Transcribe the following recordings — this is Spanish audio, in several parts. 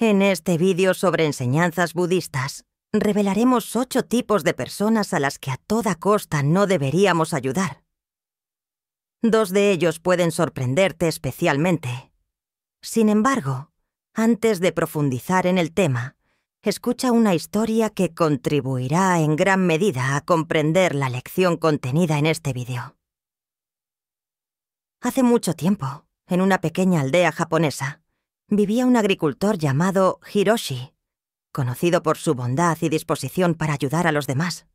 En este vídeo sobre enseñanzas budistas, revelaremos ocho tipos de personas a las que a toda costa no deberíamos ayudar. Dos de ellos pueden sorprenderte especialmente. Sin embargo, antes de profundizar en el tema, escucha una historia que contribuirá en gran medida a comprender la lección contenida en este vídeo. Hace mucho tiempo, en una pequeña aldea japonesa, vivía un agricultor llamado Hiroshi, conocido por su bondad y disposición para ayudar a los demás.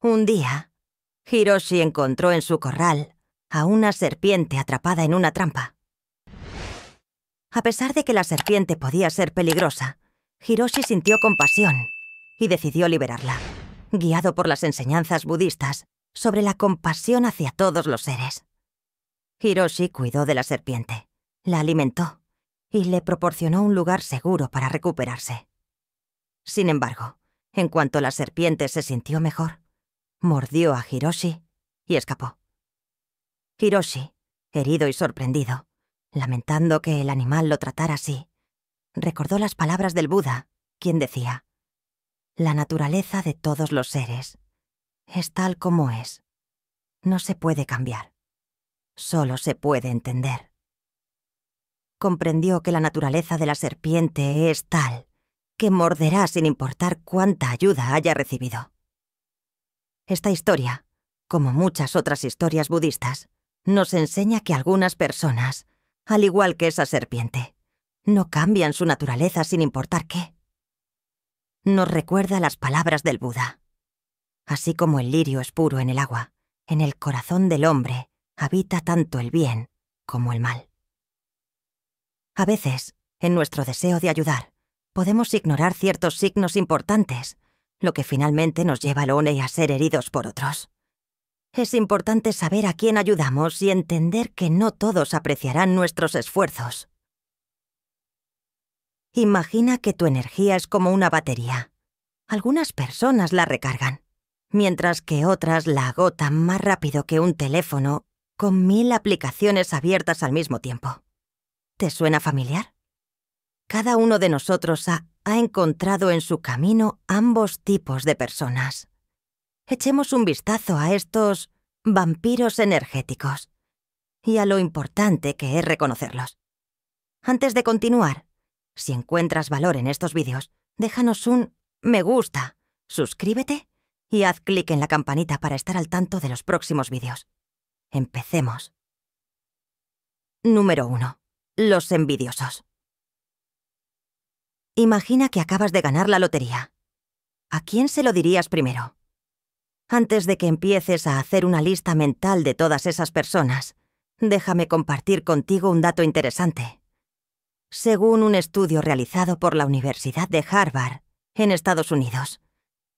Un día, Hiroshi encontró en su corral a una serpiente atrapada en una trampa. A pesar de que la serpiente podía ser peligrosa, Hiroshi sintió compasión y decidió liberarla, guiado por las enseñanzas budistas sobre la compasión hacia todos los seres. Hiroshi cuidó de la serpiente, la alimentó y le proporcionó un lugar seguro para recuperarse. Sin embargo, en cuanto la serpiente se sintió mejor, mordió a Hiroshi y escapó. Hiroshi, herido y sorprendido, lamentando que el animal lo tratara así, recordó las palabras del Buda, quien decía, La naturaleza de todos los seres es tal como es. No se puede cambiar. Solo se puede entender comprendió que la naturaleza de la serpiente es tal que morderá sin importar cuánta ayuda haya recibido. Esta historia, como muchas otras historias budistas, nos enseña que algunas personas, al igual que esa serpiente, no cambian su naturaleza sin importar qué. Nos recuerda las palabras del Buda. Así como el lirio es puro en el agua, en el corazón del hombre habita tanto el bien como el mal. A veces, en nuestro deseo de ayudar, podemos ignorar ciertos signos importantes, lo que finalmente nos lleva al ONE a ser heridos por otros. Es importante saber a quién ayudamos y entender que no todos apreciarán nuestros esfuerzos. Imagina que tu energía es como una batería. Algunas personas la recargan, mientras que otras la agotan más rápido que un teléfono con mil aplicaciones abiertas al mismo tiempo. ¿Te suena familiar? Cada uno de nosotros ha, encontrado en su camino ambos tipos de personas. Echemos un vistazo a estos vampiros energéticos y a lo importante que es reconocerlos. Antes de continuar, si encuentras valor en estos vídeos, déjanos un me gusta, suscríbete y haz clic en la campanita para estar al tanto de los próximos vídeos. Empecemos. Número 1. Los envidiosos. Imagina que acabas de ganar la lotería. ¿A quién se lo dirías primero? Antes de que empieces a hacer una lista mental de todas esas personas, déjame compartir contigo un dato interesante. Según un estudio realizado por la Universidad de Harvard, en Estados Unidos,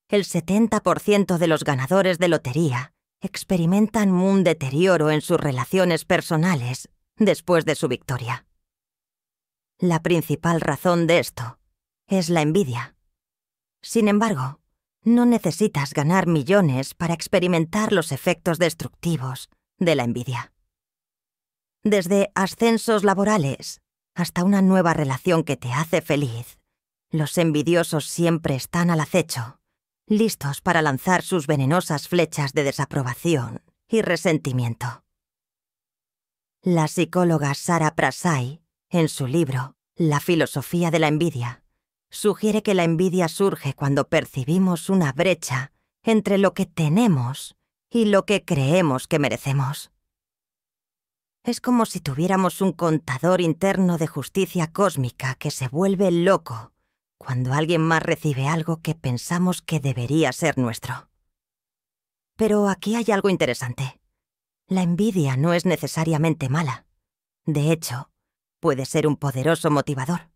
el 70% de los ganadores de lotería experimentan un deterioro en sus relaciones personales después de su victoria. La principal razón de esto es la envidia. Sin embargo, no necesitas ganar millones para experimentar los efectos destructivos de la envidia. Desde ascensos laborales hasta una nueva relación que te hace feliz, los envidiosos siempre están al acecho, listos para lanzar sus venenosas flechas de desaprobación y resentimiento. La psicóloga Sara Prasai, en su libro La filosofía de la envidia, sugiere que la envidia surge cuando percibimos una brecha entre lo que tenemos y lo que creemos que merecemos. Es como si tuviéramos un contador interno de justicia cósmica que se vuelve loco cuando alguien más recibe algo que pensamos que debería ser nuestro. Pero aquí hay algo interesante. La envidia no es necesariamente mala. De hecho, puede ser un poderoso motivador.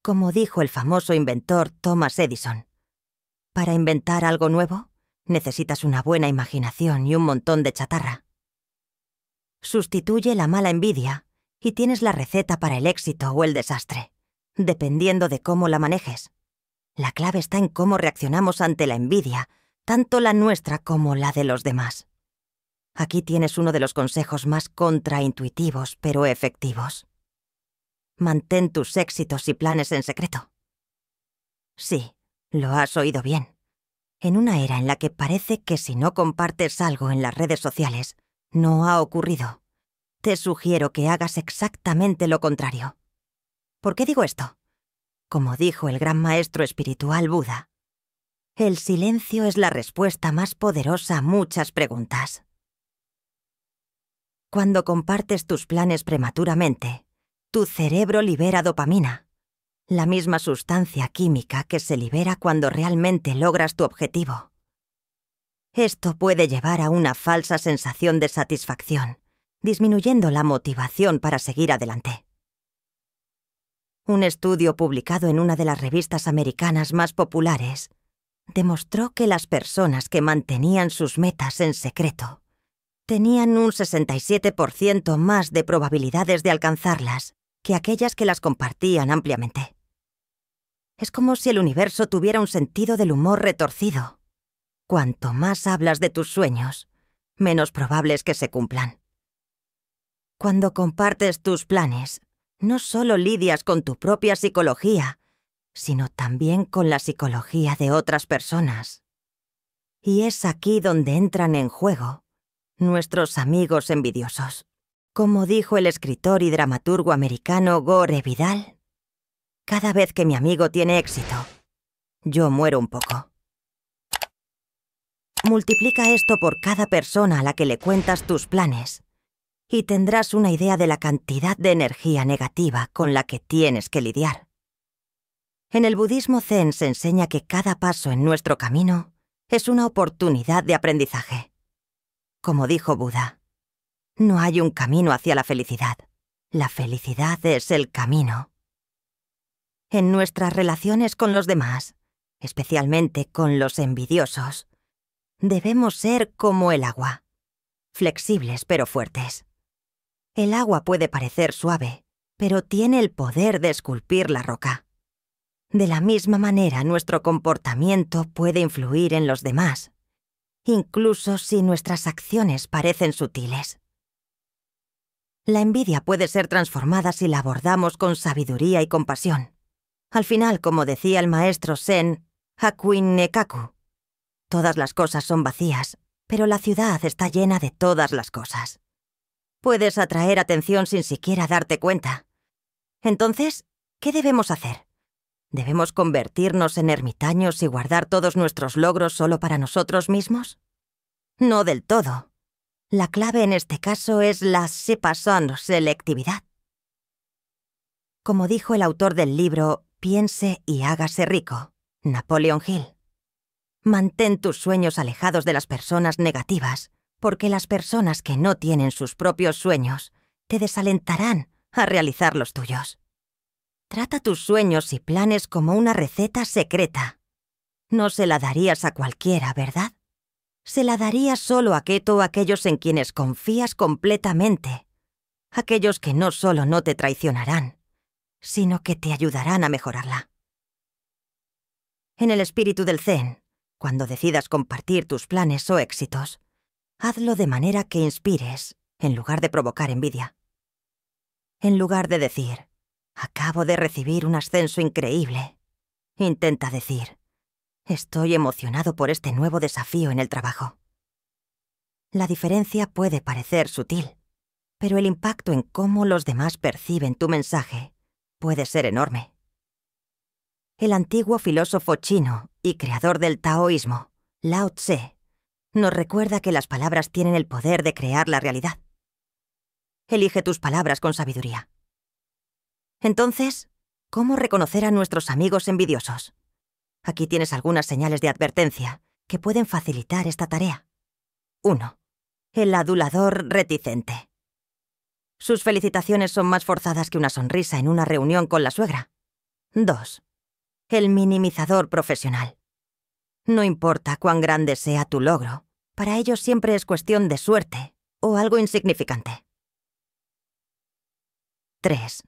Como dijo el famoso inventor Thomas Edison, para inventar algo nuevo necesitas una buena imaginación y un montón de chatarra. Sustituye la mala envidia y tienes la receta para el éxito o el desastre, dependiendo de cómo la manejes. La clave está en cómo reaccionamos ante la envidia, tanto la nuestra como la de los demás. Aquí tienes uno de los consejos más contraintuitivos, pero efectivos. Mantén tus éxitos y planes en secreto. Sí, lo has oído bien. En una era en la que parece que si no compartes algo en las redes sociales, no ha ocurrido. Te sugiero que hagas exactamente lo contrario. ¿Por qué digo esto? Como dijo el gran maestro espiritual Buda, el silencio es la respuesta más poderosa a muchas preguntas. Cuando compartes tus planes prematuramente, tu cerebro libera dopamina, la misma sustancia química que se libera cuando realmente logras tu objetivo. Esto puede llevar a una falsa sensación de satisfacción, disminuyendo la motivación para seguir adelante. Un estudio publicado en una de las revistas americanas más populares demostró que las personas que mantenían sus metas en secreto tenían un 67% más de probabilidades de alcanzarlas que aquellas que las compartían ampliamente. Es como si el universo tuviera un sentido del humor retorcido. Cuanto más hablas de tus sueños, menos probables que se cumplan. Cuando compartes tus planes, no solo lidias con tu propia psicología, sino también con la psicología de otras personas. Y es aquí donde entran en juego nuestros amigos envidiosos. Como dijo el escritor y dramaturgo americano Gore Vidal, cada vez que mi amigo tiene éxito, yo muero un poco. Multiplica esto por cada persona a la que le cuentas tus planes y tendrás una idea de la cantidad de energía negativa con la que tienes que lidiar. En el budismo zen se enseña que cada paso en nuestro camino es una oportunidad de aprendizaje. Como dijo Buda, no hay un camino hacia la felicidad. La felicidad es el camino. En nuestras relaciones con los demás, especialmente con los envidiosos, debemos ser como el agua, flexibles pero fuertes. El agua puede parecer suave, pero tiene el poder de esculpir la roca. De la misma manera, nuestro comportamiento puede influir en los demás incluso si nuestras acciones parecen sutiles. La envidia puede ser transformada si la abordamos con sabiduría y compasión. Al final, como decía el maestro Zen, Hakuin-nekaku, todas las cosas son vacías, pero la ciudad está llena de todas las cosas. Puedes atraer atención sin siquiera darte cuenta. Entonces, ¿qué debemos hacer? ¿Debemos convertirnos en ermitaños y guardar todos nuestros logros solo para nosotros mismos? No del todo. La clave en este caso es la sepasón selectividad. Como dijo el autor del libro Piense y hágase rico, Napoleon Hill. Mantén tus sueños alejados de las personas negativas, porque las personas que no tienen sus propios sueños te desalentarán a realizar los tuyos. Trata tus sueños y planes como una receta secreta. No se la darías a cualquiera, ¿verdad? Se la darías solo a Keto o aquellos en quienes confías completamente. Aquellos que no solo no te traicionarán, sino que te ayudarán a mejorarla. En el espíritu del Zen, cuando decidas compartir tus planes o éxitos, hazlo de manera que inspires en lugar de provocar envidia. En lugar de decir, Acabo de recibir un ascenso increíble. Intenta decir. Estoy emocionado por este nuevo desafío en el trabajo. La diferencia puede parecer sutil, pero el impacto en cómo los demás perciben tu mensaje puede ser enorme. El antiguo filósofo chino y creador del taoísmo, Lao Tse, nos recuerda que las palabras tienen el poder de crear la realidad. Elige tus palabras con sabiduría. Entonces, ¿cómo reconocer a nuestros amigos envidiosos? Aquí tienes algunas señales de advertencia que pueden facilitar esta tarea. 1. El adulador reticente. Sus felicitaciones son más forzadas que una sonrisa en una reunión con la suegra. 2. El minimizador profesional. No importa cuán grande sea tu logro, para ellos siempre es cuestión de suerte o algo insignificante. 3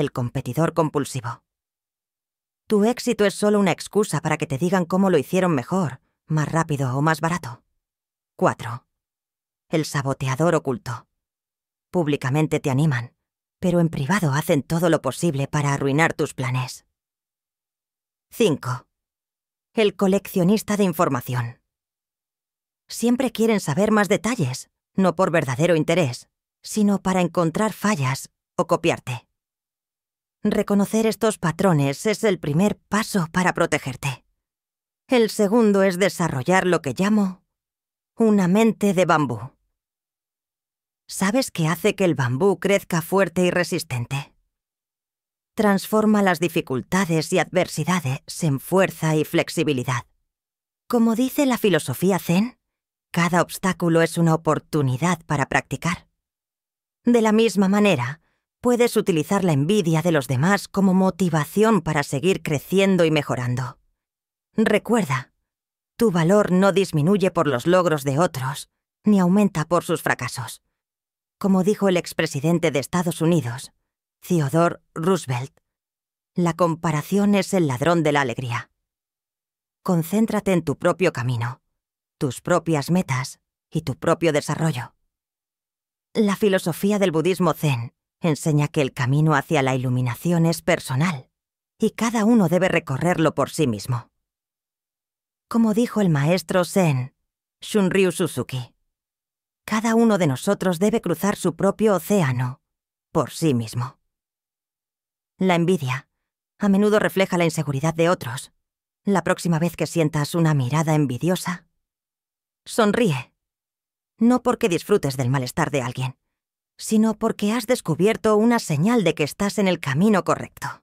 el competidor compulsivo. Tu éxito es solo una excusa para que te digan cómo lo hicieron mejor, más rápido o más barato. 4. El saboteador oculto. Públicamente te animan, pero en privado hacen todo lo posible para arruinar tus planes. 5. El coleccionista de información. Siempre quieren saber más detalles, no por verdadero interés, sino para encontrar fallas o copiarte. Reconocer estos patrones es el primer paso para protegerte. El segundo es desarrollar lo que llamo una mente de bambú. ¿Sabes qué hace que el bambú crezca fuerte y resistente? Transforma las dificultades y adversidades en fuerza y flexibilidad. Como dice la filosofía zen, cada obstáculo es una oportunidad para practicar. De la misma manera, puedes utilizar la envidia de los demás como motivación para seguir creciendo y mejorando. Recuerda, tu valor no disminuye por los logros de otros, ni aumenta por sus fracasos. Como dijo el expresidente de Estados Unidos, Theodore Roosevelt, la comparación es el ladrón de la alegría. Concéntrate en tu propio camino, tus propias metas y tu propio desarrollo. La filosofía del budismo zen enseña que el camino hacia la iluminación es personal y cada uno debe recorrerlo por sí mismo. Como dijo el maestro Zen, Shunryu Suzuki, cada uno de nosotros debe cruzar su propio océano por sí mismo. La envidia a menudo refleja la inseguridad de otros. La próxima vez que sientas una mirada envidiosa, sonríe. No porque disfrutes del malestar de alguien, sino porque has descubierto una señal de que estás en el camino correcto.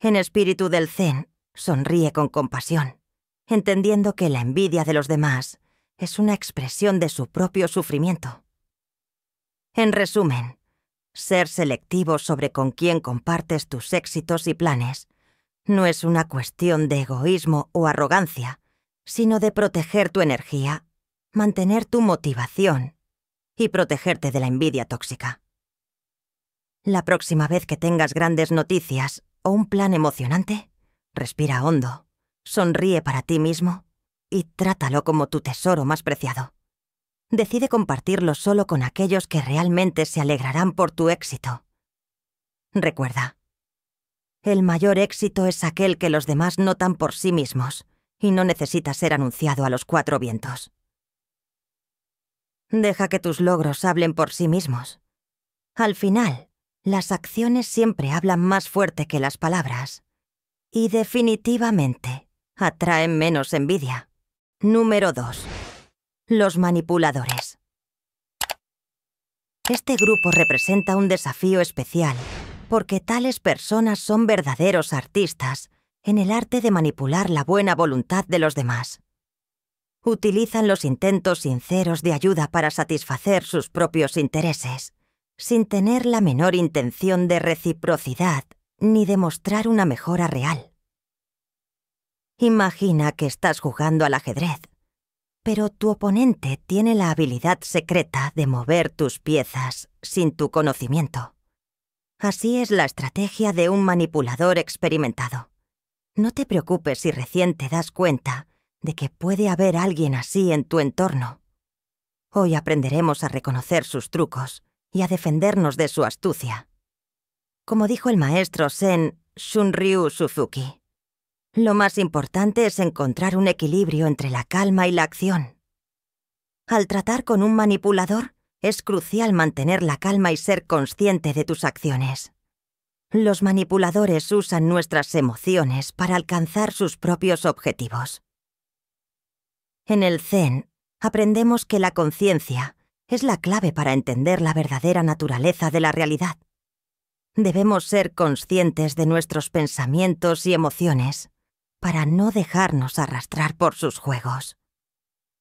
En espíritu del Zen, sonríe con compasión, entendiendo que la envidia de los demás es una expresión de su propio sufrimiento. En resumen, ser selectivo sobre con quién compartes tus éxitos y planes no es una cuestión de egoísmo o arrogancia, sino de proteger tu energía, mantener tu motivación y protegerte de la envidia tóxica. La próxima vez que tengas grandes noticias o un plan emocionante, respira hondo, sonríe para ti mismo y trátalo como tu tesoro más preciado. Decide compartirlo solo con aquellos que realmente se alegrarán por tu éxito. Recuerda, el mayor éxito es aquel que los demás notan por sí mismos y no necesita ser anunciado a los cuatro vientos. Deja que tus logros hablen por sí mismos. Al final, las acciones siempre hablan más fuerte que las palabras. Y definitivamente, atraen menos envidia. Número 2. Los manipuladores. Este grupo representa un desafío especial, porque tales personas son verdaderos artistas en el arte de manipular la buena voluntad de los demás utilizan los intentos sinceros de ayuda para satisfacer sus propios intereses, sin tener la menor intención de reciprocidad ni de mostrar una mejora real. Imagina que estás jugando al ajedrez, pero tu oponente tiene la habilidad secreta de mover tus piezas sin tu conocimiento. Así es la estrategia de un manipulador experimentado. No te preocupes si recién te das cuenta de que puede haber alguien así en tu entorno. Hoy aprenderemos a reconocer sus trucos y a defendernos de su astucia. Como dijo el maestro Zen Shunryu Suzuki, lo más importante es encontrar un equilibrio entre la calma y la acción. Al tratar con un manipulador, es crucial mantener la calma y ser consciente de tus acciones. Los manipuladores usan nuestras emociones para alcanzar sus propios objetivos. En el Zen aprendemos que la conciencia es la clave para entender la verdadera naturaleza de la realidad. Debemos ser conscientes de nuestros pensamientos y emociones para no dejarnos arrastrar por sus juegos.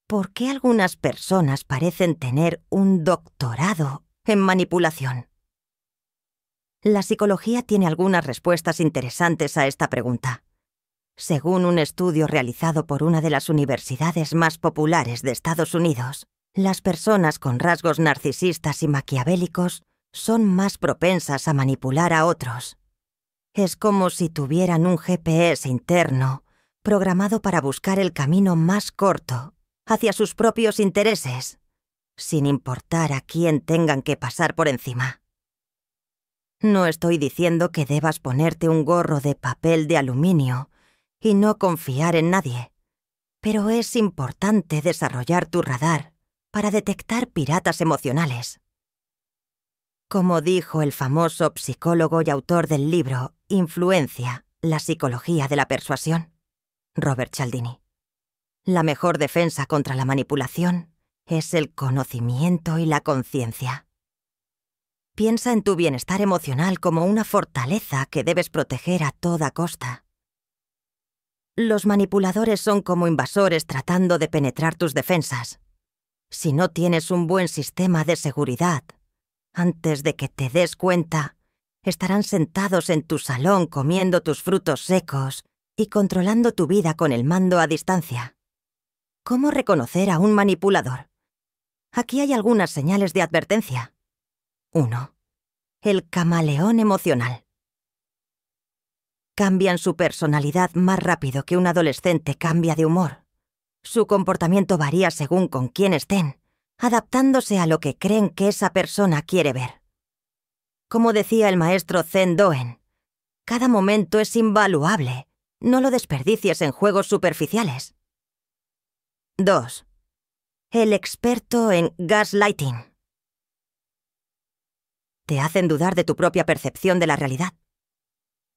¿Por qué algunas personas parecen tener un doctorado en manipulación? La psicología tiene algunas respuestas interesantes a esta pregunta. Según un estudio realizado por una de las universidades más populares de Estados Unidos, las personas con rasgos narcisistas y maquiavélicos son más propensas a manipular a otros. Es como si tuvieran un GPS interno programado para buscar el camino más corto hacia sus propios intereses, sin importar a quién tengan que pasar por encima. No estoy diciendo que debas ponerte un gorro de papel de aluminio y no confiar en nadie. Pero es importante desarrollar tu radar para detectar piratas emocionales. Como dijo el famoso psicólogo y autor del libro Influencia, la psicología de la persuasión, Robert Cialdini, la mejor defensa contra la manipulación es el conocimiento y la conciencia. Piensa en tu bienestar emocional como una fortaleza que debes proteger a toda costa. Los manipuladores son como invasores tratando de penetrar tus defensas. Si no tienes un buen sistema de seguridad, antes de que te des cuenta, estarán sentados en tu salón comiendo tus frutos secos y controlando tu vida con el mando a distancia. ¿Cómo reconocer a un manipulador? Aquí hay algunas señales de advertencia. 1. El camaleón emocional cambian su personalidad más rápido que un adolescente cambia de humor. Su comportamiento varía según con quién estén, adaptándose a lo que creen que esa persona quiere ver. Como decía el maestro Zen Doen, cada momento es invaluable, no lo desperdicies en juegos superficiales. 2. El experto en gaslighting. Te hacen dudar de tu propia percepción de la realidad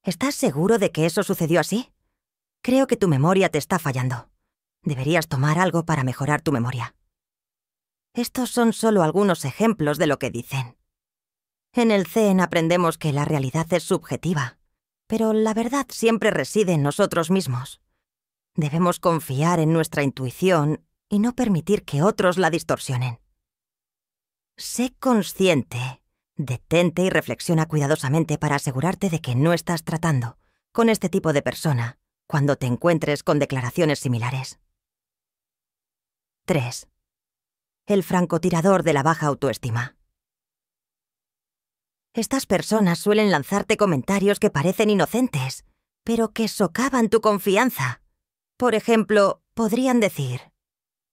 ¿Estás seguro de que eso sucedió así? Creo que tu memoria te está fallando. Deberías tomar algo para mejorar tu memoria. Estos son solo algunos ejemplos de lo que dicen. En el Zen aprendemos que la realidad es subjetiva, pero la verdad siempre reside en nosotros mismos. Debemos confiar en nuestra intuición y no permitir que otros la distorsionen. Sé consciente Detente y reflexiona cuidadosamente para asegurarte de que no estás tratando con este tipo de persona cuando te encuentres con declaraciones similares. 3. El francotirador de la baja autoestima. Estas personas suelen lanzarte comentarios que parecen inocentes, pero que socavan tu confianza. Por ejemplo, podrían decir,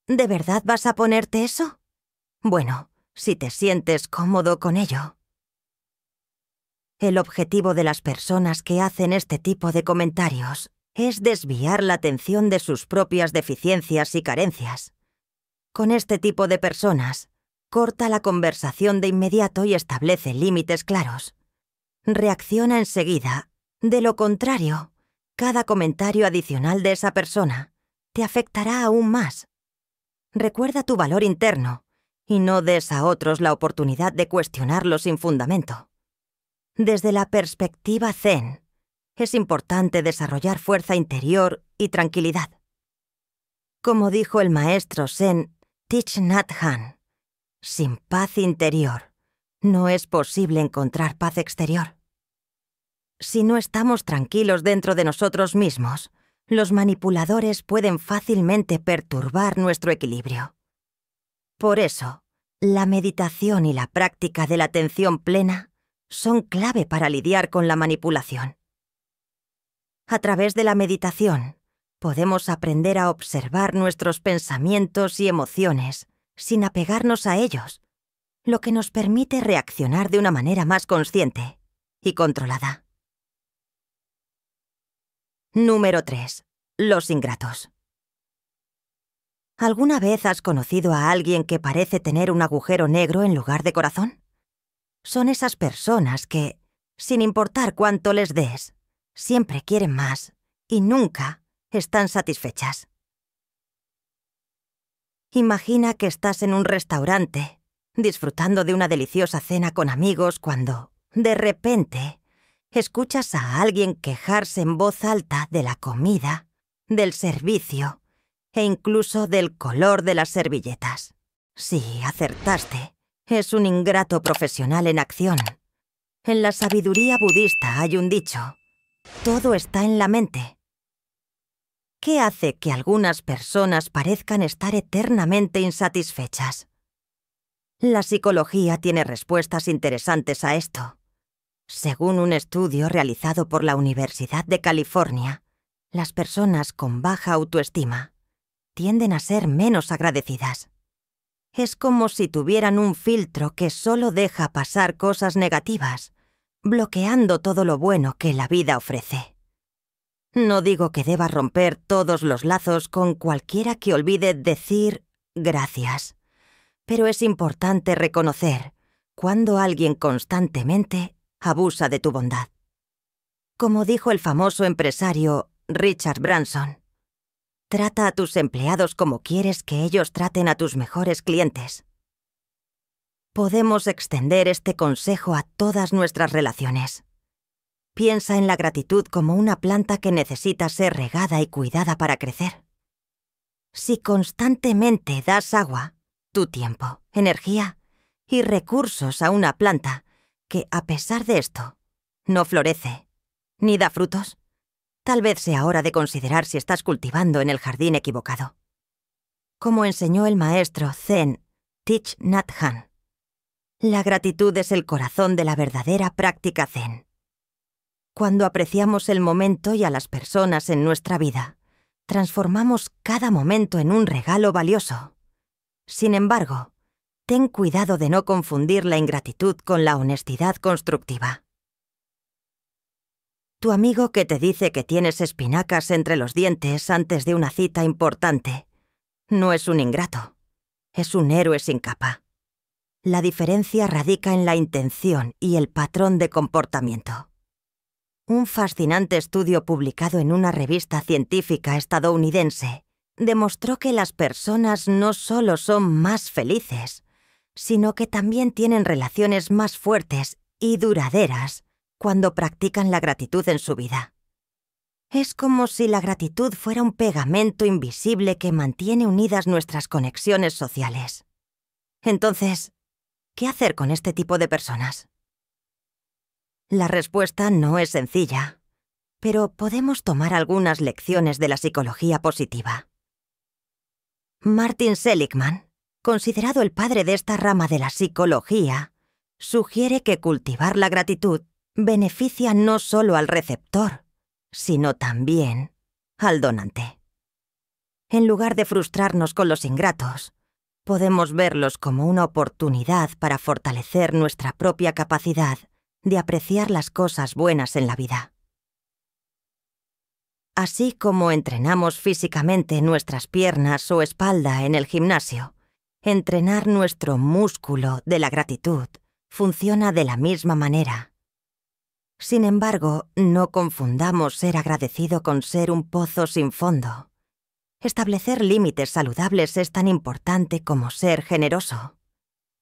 ¿De verdad vas a ponerte eso? Bueno, si te sientes cómodo con ello. El objetivo de las personas que hacen este tipo de comentarios es desviar la atención de sus propias deficiencias y carencias. Con este tipo de personas, corta la conversación de inmediato y establece límites claros. Reacciona enseguida. De lo contrario, cada comentario adicional de esa persona te afectará aún más. Recuerda tu valor interno y no des a otros la oportunidad de cuestionarlo sin fundamento desde la perspectiva zen. Es importante desarrollar fuerza interior y tranquilidad. Como dijo el maestro zen Thich Nhat sin paz interior no es posible encontrar paz exterior. Si no estamos tranquilos dentro de nosotros mismos, los manipuladores pueden fácilmente perturbar nuestro equilibrio. Por eso, la meditación y la práctica de la atención plena son clave para lidiar con la manipulación. A través de la meditación, podemos aprender a observar nuestros pensamientos y emociones sin apegarnos a ellos, lo que nos permite reaccionar de una manera más consciente y controlada. Número 3. Los ingratos. ¿Alguna vez has conocido a alguien que parece tener un agujero negro en lugar de corazón? son esas personas que, sin importar cuánto les des, siempre quieren más y nunca están satisfechas. Imagina que estás en un restaurante, disfrutando de una deliciosa cena con amigos cuando, de repente, escuchas a alguien quejarse en voz alta de la comida, del servicio e incluso del color de las servilletas. Si acertaste. Es un ingrato profesional en acción. En la sabiduría budista hay un dicho. Todo está en la mente. ¿Qué hace que algunas personas parezcan estar eternamente insatisfechas? La psicología tiene respuestas interesantes a esto. Según un estudio realizado por la Universidad de California, las personas con baja autoestima tienden a ser menos agradecidas. Es como si tuvieran un filtro que solo deja pasar cosas negativas, bloqueando todo lo bueno que la vida ofrece. No digo que deba romper todos los lazos con cualquiera que olvide decir gracias, pero es importante reconocer cuando alguien constantemente abusa de tu bondad. Como dijo el famoso empresario Richard Branson, Trata a tus empleados como quieres que ellos traten a tus mejores clientes. Podemos extender este consejo a todas nuestras relaciones. Piensa en la gratitud como una planta que necesita ser regada y cuidada para crecer. Si constantemente das agua, tu tiempo, energía y recursos a una planta que, a pesar de esto, no florece ni da frutos, Tal vez sea hora de considerar si estás cultivando en el jardín equivocado. Como enseñó el maestro Zen Tich Nhat Han, la gratitud es el corazón de la verdadera práctica Zen. Cuando apreciamos el momento y a las personas en nuestra vida, transformamos cada momento en un regalo valioso. Sin embargo, ten cuidado de no confundir la ingratitud con la honestidad constructiva. Tu amigo que te dice que tienes espinacas entre los dientes antes de una cita importante. No es un ingrato. Es un héroe sin capa. La diferencia radica en la intención y el patrón de comportamiento. Un fascinante estudio publicado en una revista científica estadounidense demostró que las personas no solo son más felices, sino que también tienen relaciones más fuertes y duraderas cuando practican la gratitud en su vida. Es como si la gratitud fuera un pegamento invisible que mantiene unidas nuestras conexiones sociales. Entonces, ¿qué hacer con este tipo de personas? La respuesta no es sencilla, pero podemos tomar algunas lecciones de la psicología positiva. Martin Seligman, considerado el padre de esta rama de la psicología, sugiere que cultivar la gratitud beneficia no solo al receptor, sino también al donante. En lugar de frustrarnos con los ingratos, podemos verlos como una oportunidad para fortalecer nuestra propia capacidad de apreciar las cosas buenas en la vida. Así como entrenamos físicamente nuestras piernas o espalda en el gimnasio, entrenar nuestro músculo de la gratitud funciona de la misma manera sin embargo, no confundamos ser agradecido con ser un pozo sin fondo. Establecer límites saludables es tan importante como ser generoso.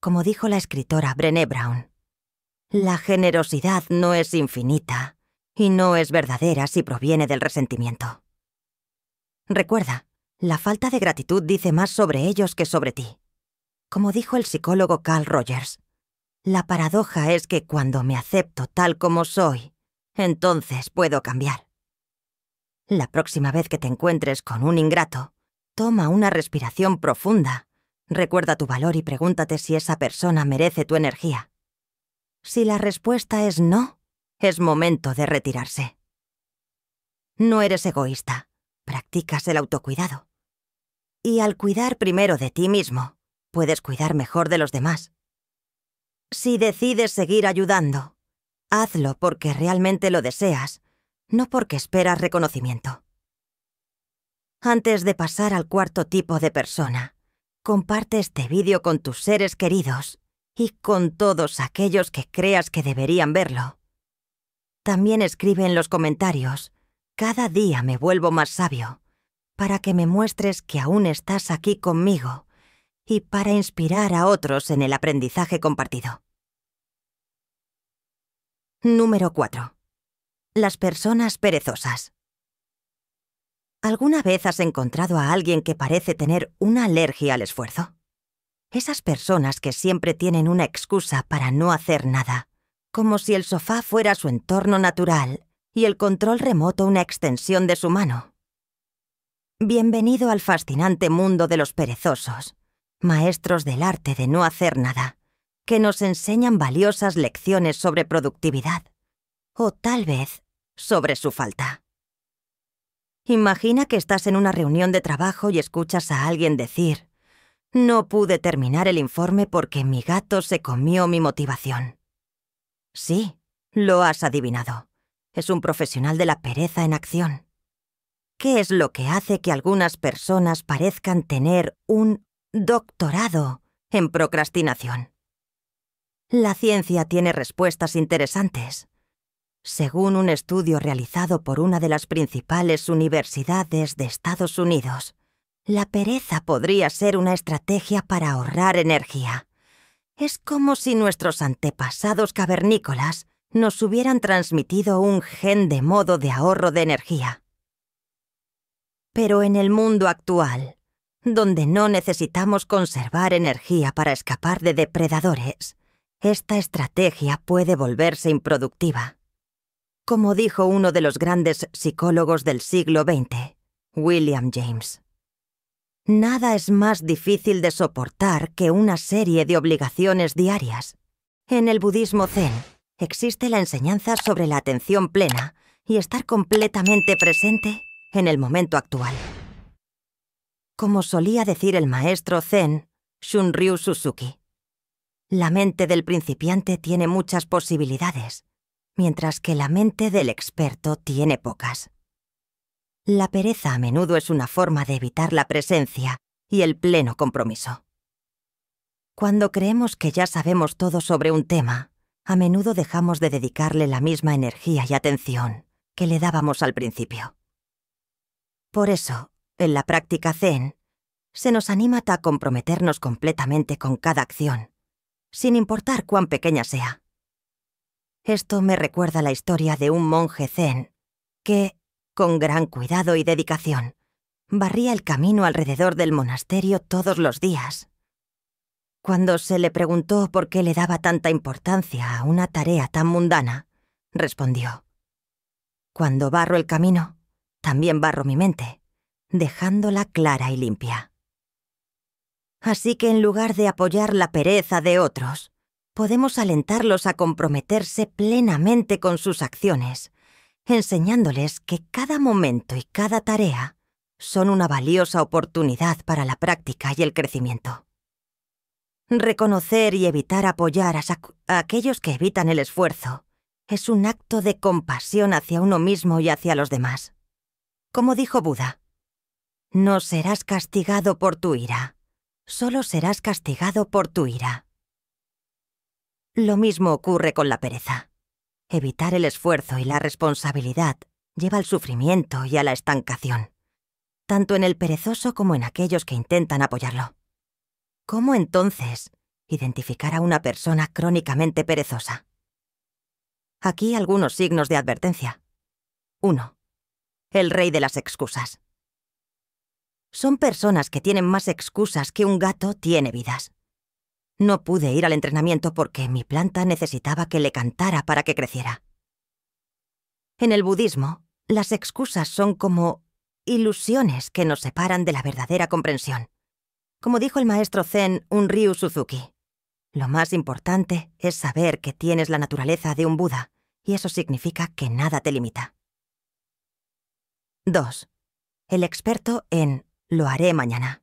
Como dijo la escritora Brené Brown, la generosidad no es infinita y no es verdadera si proviene del resentimiento. Recuerda, la falta de gratitud dice más sobre ellos que sobre ti. Como dijo el psicólogo Carl Rogers, la paradoja es que cuando me acepto tal como soy, entonces puedo cambiar. La próxima vez que te encuentres con un ingrato, toma una respiración profunda, recuerda tu valor y pregúntate si esa persona merece tu energía. Si la respuesta es no, es momento de retirarse. No eres egoísta, practicas el autocuidado. Y al cuidar primero de ti mismo, puedes cuidar mejor de los demás. Si decides seguir ayudando, hazlo porque realmente lo deseas, no porque esperas reconocimiento. Antes de pasar al cuarto tipo de persona, comparte este vídeo con tus seres queridos y con todos aquellos que creas que deberían verlo. También escribe en los comentarios, cada día me vuelvo más sabio, para que me muestres que aún estás aquí conmigo y para inspirar a otros en el aprendizaje compartido. Número 4. Las personas perezosas. ¿Alguna vez has encontrado a alguien que parece tener una alergia al esfuerzo? Esas personas que siempre tienen una excusa para no hacer nada, como si el sofá fuera su entorno natural y el control remoto una extensión de su mano. Bienvenido al fascinante mundo de los perezosos, maestros del arte de no hacer nada, que nos enseñan valiosas lecciones sobre productividad, o tal vez sobre su falta. Imagina que estás en una reunión de trabajo y escuchas a alguien decir, no pude terminar el informe porque mi gato se comió mi motivación. Sí, lo has adivinado. Es un profesional de la pereza en acción. ¿Qué es lo que hace que algunas personas parezcan tener un doctorado en procrastinación. La ciencia tiene respuestas interesantes. Según un estudio realizado por una de las principales universidades de Estados Unidos, la pereza podría ser una estrategia para ahorrar energía. Es como si nuestros antepasados cavernícolas nos hubieran transmitido un gen de modo de ahorro de energía. Pero en el mundo actual, donde no necesitamos conservar energía para escapar de depredadores, esta estrategia puede volverse improductiva. Como dijo uno de los grandes psicólogos del siglo XX, William James. Nada es más difícil de soportar que una serie de obligaciones diarias. En el budismo zen existe la enseñanza sobre la atención plena y estar completamente presente en el momento actual como solía decir el maestro Zen, Shunryu Suzuki. La mente del principiante tiene muchas posibilidades, mientras que la mente del experto tiene pocas. La pereza a menudo es una forma de evitar la presencia y el pleno compromiso. Cuando creemos que ya sabemos todo sobre un tema, a menudo dejamos de dedicarle la misma energía y atención que le dábamos al principio. Por eso, en la práctica Zen, se nos anima a comprometernos completamente con cada acción, sin importar cuán pequeña sea. Esto me recuerda la historia de un monje Zen que, con gran cuidado y dedicación, barría el camino alrededor del monasterio todos los días. Cuando se le preguntó por qué le daba tanta importancia a una tarea tan mundana, respondió, Cuando barro el camino, también barro mi mente dejándola clara y limpia. Así que en lugar de apoyar la pereza de otros, podemos alentarlos a comprometerse plenamente con sus acciones, enseñándoles que cada momento y cada tarea son una valiosa oportunidad para la práctica y el crecimiento. Reconocer y evitar apoyar a, aquellos que evitan el esfuerzo es un acto de compasión hacia uno mismo y hacia los demás. Como dijo Buda, no serás castigado por tu ira, solo serás castigado por tu ira. Lo mismo ocurre con la pereza. Evitar el esfuerzo y la responsabilidad lleva al sufrimiento y a la estancación, tanto en el perezoso como en aquellos que intentan apoyarlo. ¿Cómo entonces identificar a una persona crónicamente perezosa? Aquí algunos signos de advertencia. 1. El rey de las excusas son personas que tienen más excusas que un gato tiene vidas. No pude ir al entrenamiento porque mi planta necesitaba que le cantara para que creciera. En el budismo, las excusas son como ilusiones que nos separan de la verdadera comprensión. Como dijo el maestro zen Unryu Suzuki, lo más importante es saber que tienes la naturaleza de un Buda, y eso significa que nada te limita. 2. El experto en lo haré mañana.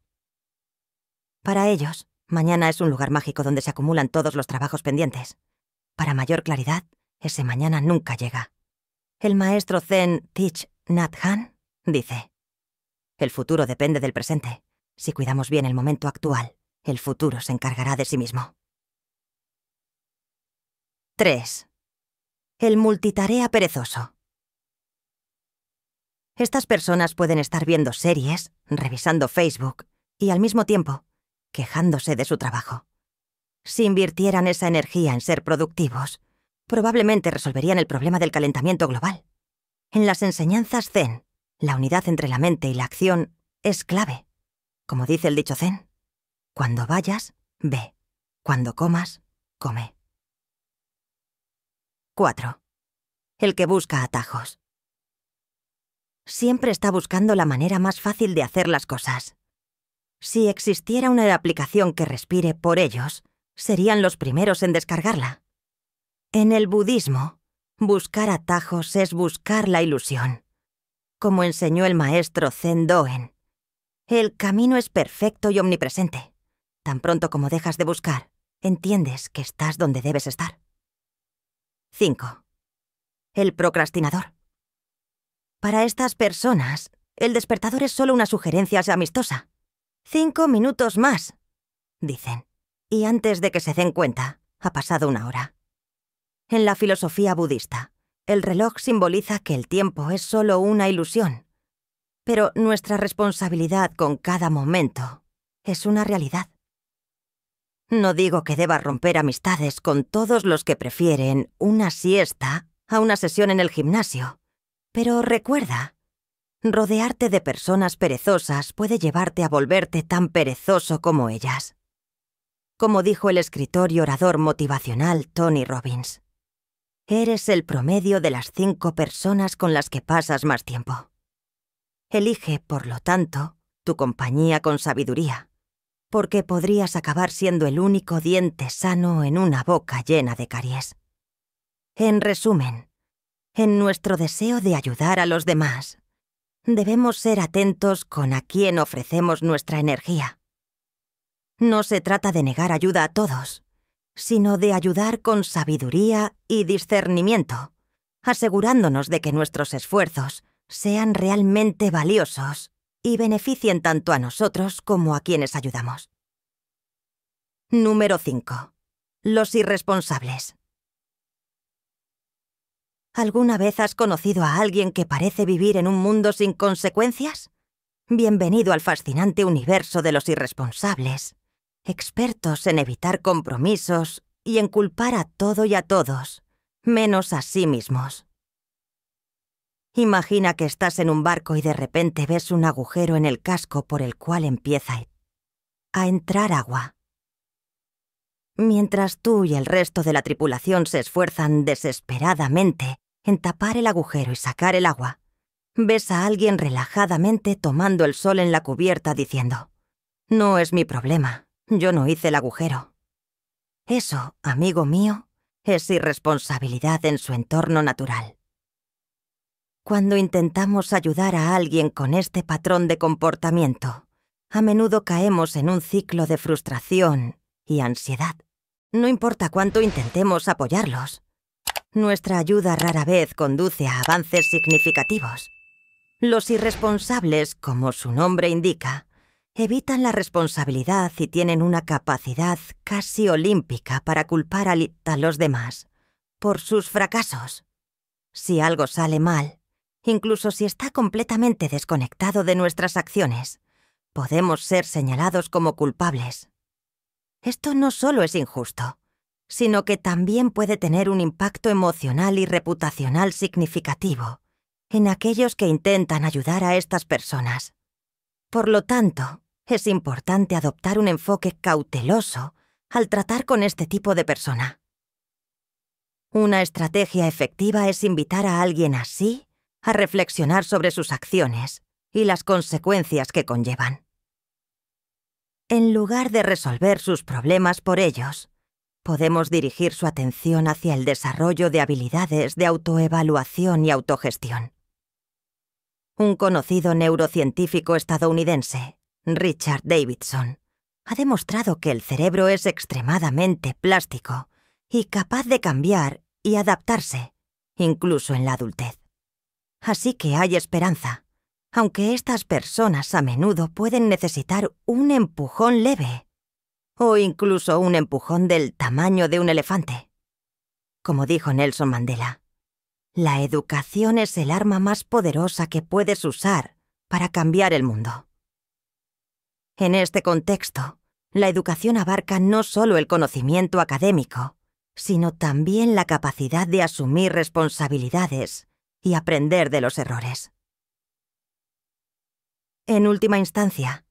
Para ellos, mañana es un lugar mágico donde se acumulan todos los trabajos pendientes. Para mayor claridad, ese mañana nunca llega. El maestro Zen Teach Nathan dice, El futuro depende del presente. Si cuidamos bien el momento actual, el futuro se encargará de sí mismo. 3. El multitarea perezoso. Estas personas pueden estar viendo series, revisando Facebook y al mismo tiempo quejándose de su trabajo. Si invirtieran esa energía en ser productivos, probablemente resolverían el problema del calentamiento global. En las enseñanzas Zen, la unidad entre la mente y la acción es clave. Como dice el dicho Zen, cuando vayas, ve. Cuando comas, come. 4. El que busca atajos. Siempre está buscando la manera más fácil de hacer las cosas. Si existiera una aplicación que respire por ellos, serían los primeros en descargarla. En el budismo, buscar atajos es buscar la ilusión. Como enseñó el maestro Zen Doen, el camino es perfecto y omnipresente. Tan pronto como dejas de buscar, entiendes que estás donde debes estar. 5. El procrastinador. Para estas personas, el despertador es solo una sugerencia amistosa. Cinco minutos más, dicen. Y antes de que se den cuenta, ha pasado una hora. En la filosofía budista, el reloj simboliza que el tiempo es solo una ilusión. Pero nuestra responsabilidad con cada momento es una realidad. No digo que deba romper amistades con todos los que prefieren una siesta a una sesión en el gimnasio pero recuerda, rodearte de personas perezosas puede llevarte a volverte tan perezoso como ellas. Como dijo el escritor y orador motivacional Tony Robbins, eres el promedio de las cinco personas con las que pasas más tiempo. Elige, por lo tanto, tu compañía con sabiduría, porque podrías acabar siendo el único diente sano en una boca llena de caries. En resumen, en nuestro deseo de ayudar a los demás. Debemos ser atentos con a quién ofrecemos nuestra energía. No se trata de negar ayuda a todos, sino de ayudar con sabiduría y discernimiento, asegurándonos de que nuestros esfuerzos sean realmente valiosos y beneficien tanto a nosotros como a quienes ayudamos. Número 5. Los irresponsables. ¿Alguna vez has conocido a alguien que parece vivir en un mundo sin consecuencias? Bienvenido al fascinante universo de los irresponsables, expertos en evitar compromisos y en culpar a todo y a todos, menos a sí mismos. Imagina que estás en un barco y de repente ves un agujero en el casco por el cual empieza a entrar agua. Mientras tú y el resto de la tripulación se esfuerzan desesperadamente en tapar el agujero y sacar el agua. Ves a alguien relajadamente tomando el sol en la cubierta diciendo, No es mi problema, yo no hice el agujero. Eso, amigo mío, es irresponsabilidad en su entorno natural. Cuando intentamos ayudar a alguien con este patrón de comportamiento, a menudo caemos en un ciclo de frustración y ansiedad. No importa cuánto intentemos apoyarlos, nuestra ayuda rara vez conduce a avances significativos. Los irresponsables, como su nombre indica, evitan la responsabilidad y tienen una capacidad casi olímpica para culpar a, los demás por sus fracasos. Si algo sale mal, incluso si está completamente desconectado de nuestras acciones, podemos ser señalados como culpables. Esto no solo es injusto, sino que también puede tener un impacto emocional y reputacional significativo en aquellos que intentan ayudar a estas personas. Por lo tanto, es importante adoptar un enfoque cauteloso al tratar con este tipo de persona. Una estrategia efectiva es invitar a alguien así a reflexionar sobre sus acciones y las consecuencias que conllevan. En lugar de resolver sus problemas por ellos, podemos dirigir su atención hacia el desarrollo de habilidades de autoevaluación y autogestión. Un conocido neurocientífico estadounidense, Richard Davidson, ha demostrado que el cerebro es extremadamente plástico y capaz de cambiar y adaptarse, incluso en la adultez. Así que hay esperanza, aunque estas personas a menudo pueden necesitar un empujón leve o incluso un empujón del tamaño de un elefante. Como dijo Nelson Mandela, la educación es el arma más poderosa que puedes usar para cambiar el mundo. En este contexto, la educación abarca no solo el conocimiento académico, sino también la capacidad de asumir responsabilidades y aprender de los errores. En última instancia,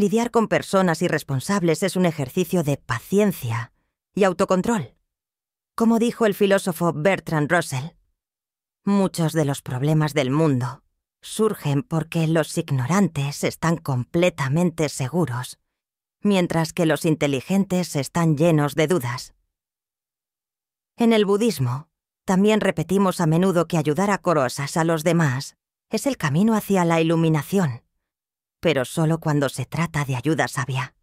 Lidiar con personas irresponsables es un ejercicio de paciencia y autocontrol. Como dijo el filósofo Bertrand Russell, muchos de los problemas del mundo surgen porque los ignorantes están completamente seguros, mientras que los inteligentes están llenos de dudas. En el budismo, también repetimos a menudo que ayudar a corosas a los demás es el camino hacia la iluminación pero solo cuando se trata de ayuda sabia.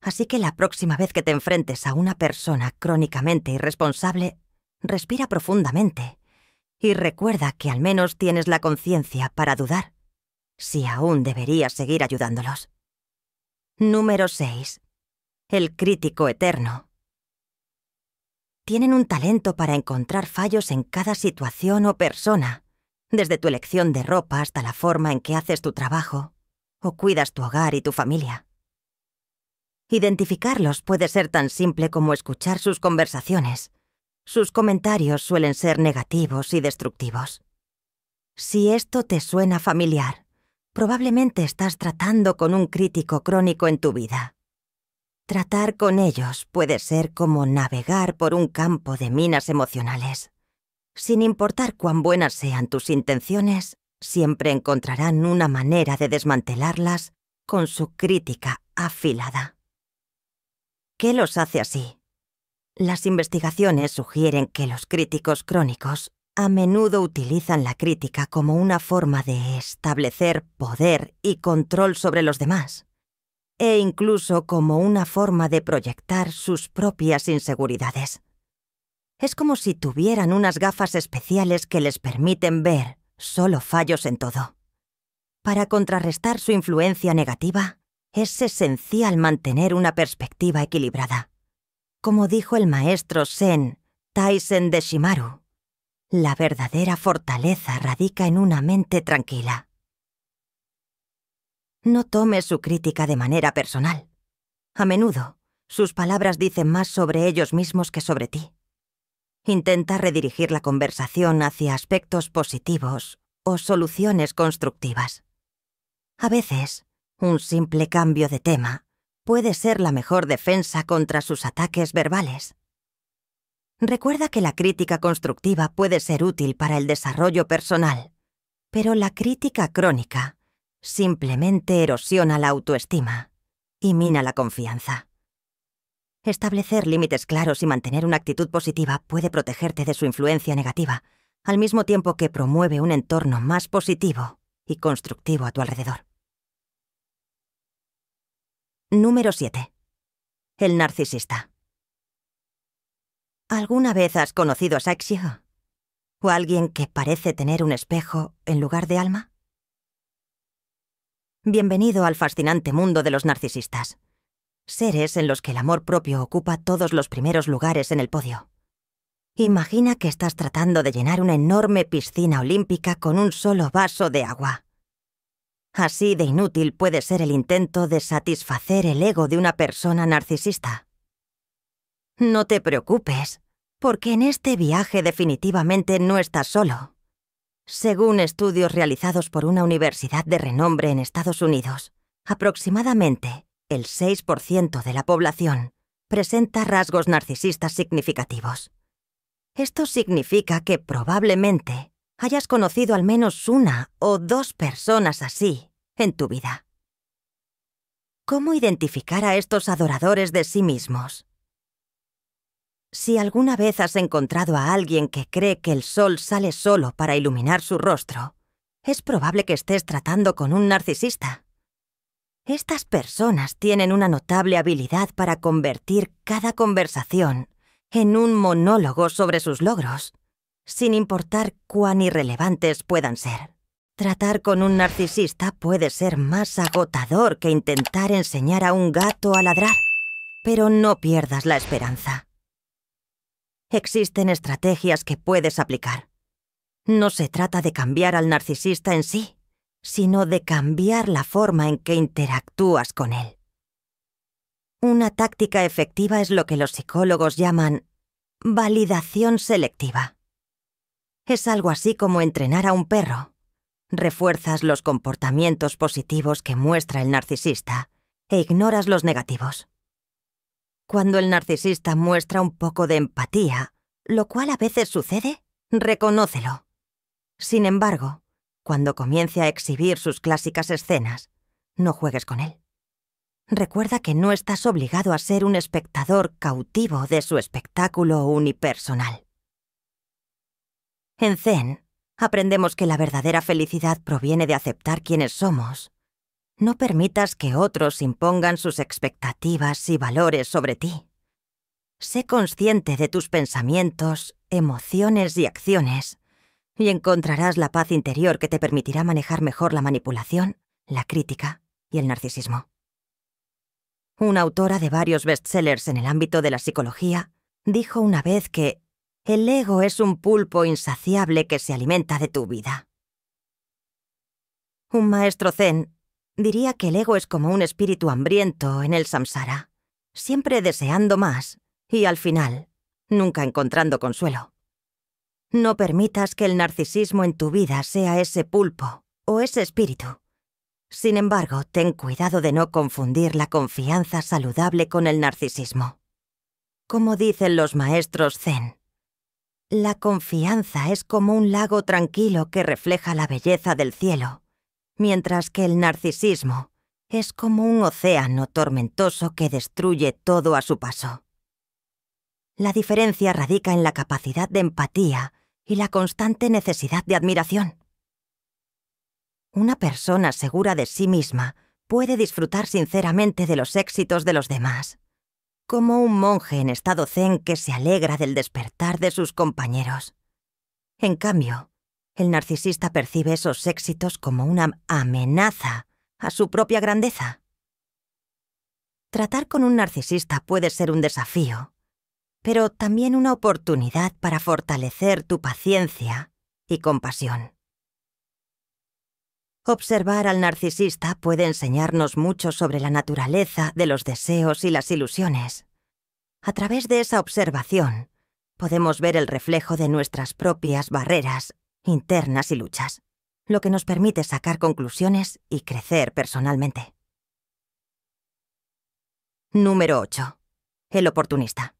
Así que la próxima vez que te enfrentes a una persona crónicamente irresponsable, respira profundamente y recuerda que al menos tienes la conciencia para dudar si aún deberías seguir ayudándolos. Número 6. El crítico eterno. Tienen un talento para encontrar fallos en cada situación o persona, desde tu elección de ropa hasta la forma en que haces tu trabajo, o cuidas tu hogar y tu familia. Identificarlos puede ser tan simple como escuchar sus conversaciones. Sus comentarios suelen ser negativos y destructivos. Si esto te suena familiar, probablemente estás tratando con un crítico crónico en tu vida. Tratar con ellos puede ser como navegar por un campo de minas emocionales. Sin importar cuán buenas sean tus intenciones, siempre encontrarán una manera de desmantelarlas con su crítica afilada. ¿Qué los hace así? Las investigaciones sugieren que los críticos crónicos a menudo utilizan la crítica como una forma de establecer poder y control sobre los demás, e incluso como una forma de proyectar sus propias inseguridades. Es como si tuvieran unas gafas especiales que les permiten ver solo fallos en todo. Para contrarrestar su influencia negativa, es esencial mantener una perspectiva equilibrada. Como dijo el maestro Zen Taisen Shimaru, la verdadera fortaleza radica en una mente tranquila. No tome su crítica de manera personal. A menudo, sus palabras dicen más sobre ellos mismos que sobre ti. Intenta redirigir la conversación hacia aspectos positivos o soluciones constructivas. A veces, un simple cambio de tema puede ser la mejor defensa contra sus ataques verbales. Recuerda que la crítica constructiva puede ser útil para el desarrollo personal, pero la crítica crónica simplemente erosiona la autoestima y mina la confianza. Establecer límites claros y mantener una actitud positiva puede protegerte de su influencia negativa, al mismo tiempo que promueve un entorno más positivo y constructivo a tu alrededor. Número 7. El narcisista. ¿Alguna vez has conocido a Saxio? ¿O a alguien que parece tener un espejo en lugar de alma? Bienvenido al fascinante mundo de los narcisistas seres en los que el amor propio ocupa todos los primeros lugares en el podio. Imagina que estás tratando de llenar una enorme piscina olímpica con un solo vaso de agua. Así de inútil puede ser el intento de satisfacer el ego de una persona narcisista. No te preocupes, porque en este viaje definitivamente no estás solo. Según estudios realizados por una universidad de renombre en Estados Unidos, aproximadamente el 6% de la población presenta rasgos narcisistas significativos. Esto significa que probablemente hayas conocido al menos una o dos personas así en tu vida. ¿Cómo identificar a estos adoradores de sí mismos? Si alguna vez has encontrado a alguien que cree que el sol sale solo para iluminar su rostro, es probable que estés tratando con un narcisista. Estas personas tienen una notable habilidad para convertir cada conversación en un monólogo sobre sus logros, sin importar cuán irrelevantes puedan ser. Tratar con un narcisista puede ser más agotador que intentar enseñar a un gato a ladrar, pero no pierdas la esperanza. Existen estrategias que puedes aplicar. No se trata de cambiar al narcisista en sí, sino de cambiar la forma en que interactúas con él. Una táctica efectiva es lo que los psicólogos llaman validación selectiva. Es algo así como entrenar a un perro. Refuerzas los comportamientos positivos que muestra el narcisista e ignoras los negativos. Cuando el narcisista muestra un poco de empatía, lo cual a veces sucede, reconócelo. Sin embargo, cuando comience a exhibir sus clásicas escenas. No juegues con él. Recuerda que no estás obligado a ser un espectador cautivo de su espectáculo unipersonal. En Zen, aprendemos que la verdadera felicidad proviene de aceptar quienes somos. No permitas que otros impongan sus expectativas y valores sobre ti. Sé consciente de tus pensamientos, emociones y acciones y encontrarás la paz interior que te permitirá manejar mejor la manipulación, la crítica y el narcisismo. Una autora de varios bestsellers en el ámbito de la psicología dijo una vez que el ego es un pulpo insaciable que se alimenta de tu vida. Un maestro zen diría que el ego es como un espíritu hambriento en el samsara, siempre deseando más y al final nunca encontrando consuelo. No permitas que el narcisismo en tu vida sea ese pulpo o ese espíritu. Sin embargo, ten cuidado de no confundir la confianza saludable con el narcisismo. Como dicen los maestros zen, la confianza es como un lago tranquilo que refleja la belleza del cielo, mientras que el narcisismo es como un océano tormentoso que destruye todo a su paso. La diferencia radica en la capacidad de empatía y la constante necesidad de admiración. Una persona segura de sí misma puede disfrutar sinceramente de los éxitos de los demás, como un monje en estado zen que se alegra del despertar de sus compañeros. En cambio, el narcisista percibe esos éxitos como una amenaza a su propia grandeza. Tratar con un narcisista puede ser un desafío, pero también una oportunidad para fortalecer tu paciencia y compasión. Observar al narcisista puede enseñarnos mucho sobre la naturaleza de los deseos y las ilusiones. A través de esa observación, podemos ver el reflejo de nuestras propias barreras internas y luchas, lo que nos permite sacar conclusiones y crecer personalmente. Número 8. El oportunista.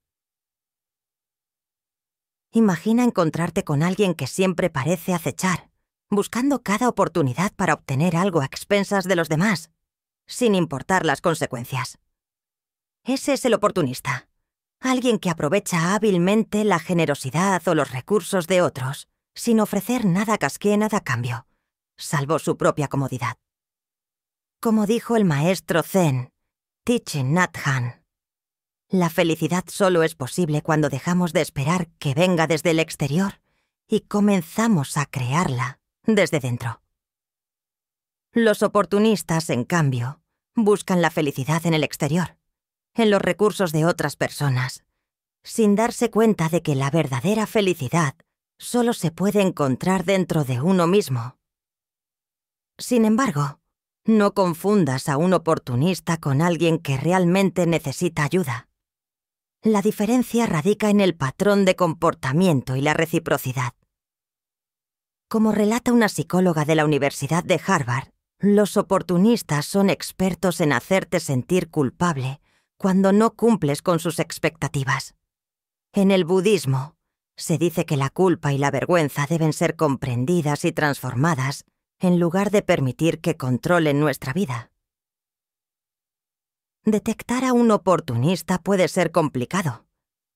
Imagina encontrarte con alguien que siempre parece acechar, buscando cada oportunidad para obtener algo a expensas de los demás, sin importar las consecuencias. Ese es el oportunista, alguien que aprovecha hábilmente la generosidad o los recursos de otros, sin ofrecer nada nada a cambio, salvo su propia comodidad. Como dijo el maestro Zen, «Teaching Nathan. La felicidad solo es posible cuando dejamos de esperar que venga desde el exterior y comenzamos a crearla desde dentro. Los oportunistas, en cambio, buscan la felicidad en el exterior, en los recursos de otras personas, sin darse cuenta de que la verdadera felicidad solo se puede encontrar dentro de uno mismo. Sin embargo, no confundas a un oportunista con alguien que realmente necesita ayuda. La diferencia radica en el patrón de comportamiento y la reciprocidad. Como relata una psicóloga de la Universidad de Harvard, los oportunistas son expertos en hacerte sentir culpable cuando no cumples con sus expectativas. En el budismo, se dice que la culpa y la vergüenza deben ser comprendidas y transformadas en lugar de permitir que controlen nuestra vida. Detectar a un oportunista puede ser complicado,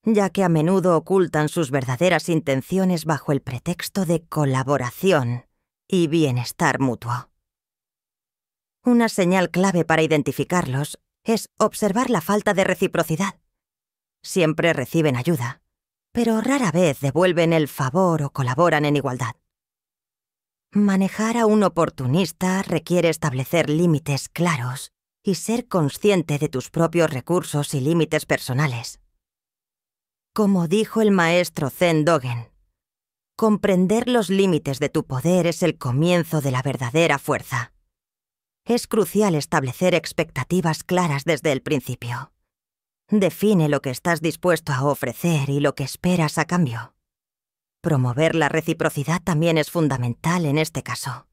ya que a menudo ocultan sus verdaderas intenciones bajo el pretexto de colaboración y bienestar mutuo. Una señal clave para identificarlos es observar la falta de reciprocidad. Siempre reciben ayuda, pero rara vez devuelven el favor o colaboran en igualdad. Manejar a un oportunista requiere establecer límites claros y ser consciente de tus propios recursos y límites personales. Como dijo el maestro Zen Dogen, comprender los límites de tu poder es el comienzo de la verdadera fuerza. Es crucial establecer expectativas claras desde el principio. Define lo que estás dispuesto a ofrecer y lo que esperas a cambio. Promover la reciprocidad también es fundamental en este caso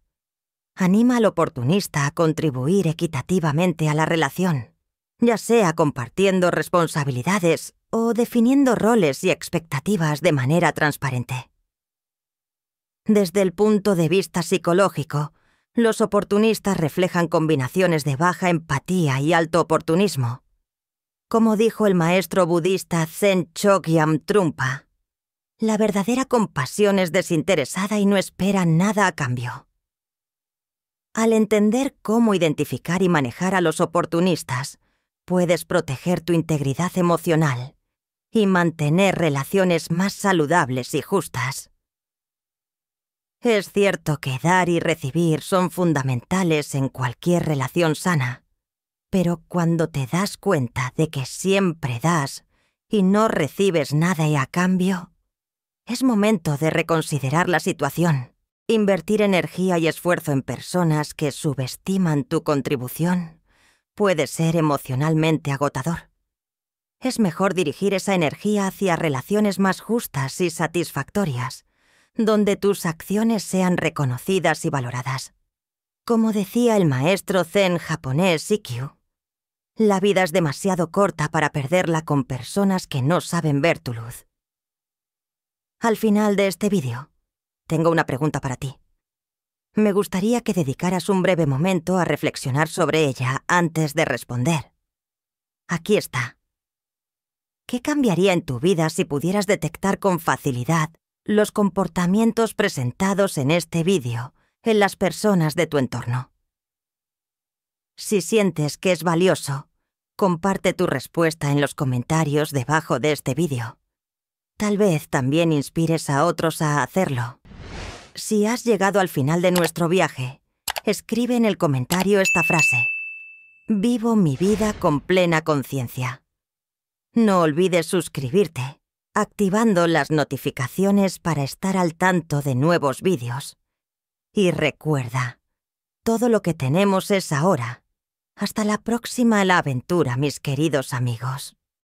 anima al oportunista a contribuir equitativamente a la relación, ya sea compartiendo responsabilidades o definiendo roles y expectativas de manera transparente. Desde el punto de vista psicológico, los oportunistas reflejan combinaciones de baja empatía y alto oportunismo. Como dijo el maestro budista Zen Chogyam Trumpa, la verdadera compasión es desinteresada y no espera nada a cambio. Al entender cómo identificar y manejar a los oportunistas, puedes proteger tu integridad emocional y mantener relaciones más saludables y justas. Es cierto que dar y recibir son fundamentales en cualquier relación sana, pero cuando te das cuenta de que siempre das y no recibes nada y a cambio, es momento de reconsiderar la situación Invertir energía y esfuerzo en personas que subestiman tu contribución puede ser emocionalmente agotador. Es mejor dirigir esa energía hacia relaciones más justas y satisfactorias, donde tus acciones sean reconocidas y valoradas. Como decía el maestro zen japonés Ikkyu, la vida es demasiado corta para perderla con personas que no saben ver tu luz. Al final de este vídeo, tengo una pregunta para ti. Me gustaría que dedicaras un breve momento a reflexionar sobre ella antes de responder. Aquí está. ¿Qué cambiaría en tu vida si pudieras detectar con facilidad los comportamientos presentados en este vídeo en las personas de tu entorno? Si sientes que es valioso, comparte tu respuesta en los comentarios debajo de este vídeo. Tal vez también inspires a otros a hacerlo. Si has llegado al final de nuestro viaje, escribe en el comentario esta frase. Vivo mi vida con plena conciencia. No olvides suscribirte, activando las notificaciones para estar al tanto de nuevos vídeos. Y recuerda, todo lo que tenemos es ahora. Hasta la próxima la aventura, mis queridos amigos.